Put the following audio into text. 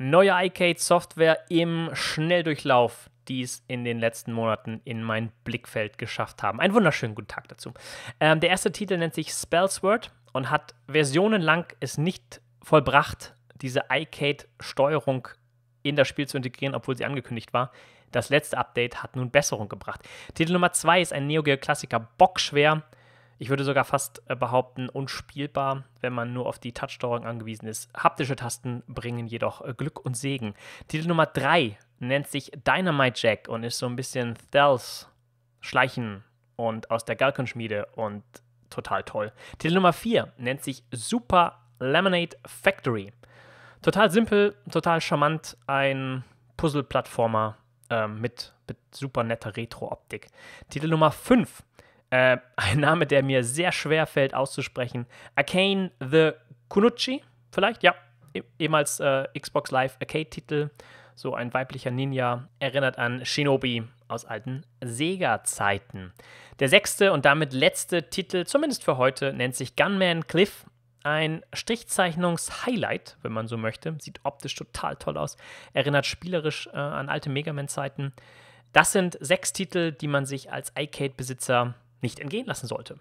neue iCade-Software im Schnelldurchlauf, die es in den letzten Monaten in mein Blickfeld geschafft haben. Einen wunderschönen guten Tag dazu. Ähm, der erste Titel nennt sich Spellsword und hat versionenlang es nicht vollbracht, diese iCade-Steuerung in das Spiel zu integrieren, obwohl sie angekündigt war. Das letzte Update hat nun Besserung gebracht. Titel Nummer 2 ist ein Neo Geo-Klassiker, bockschwer. schwer ich würde sogar fast äh, behaupten, unspielbar, wenn man nur auf die Touchsteuerung angewiesen ist. Haptische Tasten bringen jedoch äh, Glück und Segen. Titel Nummer 3 nennt sich Dynamite Jack und ist so ein bisschen Stealth, Schleichen und aus der Galkenschmiede und total toll. Titel Nummer 4 nennt sich Super Lemonade Factory. Total simpel, total charmant, ein Puzzle-Plattformer äh, mit, mit super netter Retro-Optik. Titel Nummer 5 äh, ein Name, der mir sehr schwer fällt auszusprechen. Arcane the Kunuchi, vielleicht, ja. E-, ehemals äh, Xbox Live Arcade-Titel. So ein weiblicher Ninja. Erinnert an Shinobi aus alten Sega-Zeiten. Der sechste und damit letzte Titel, zumindest für heute, nennt sich Gunman Cliff. Ein Strichzeichnungs-Highlight, wenn man so möchte. Sieht optisch total toll aus. Erinnert spielerisch äh, an alte Mega Man-Zeiten. Das sind sechs Titel, die man sich als Arcade-Besitzer nicht entgehen lassen sollte.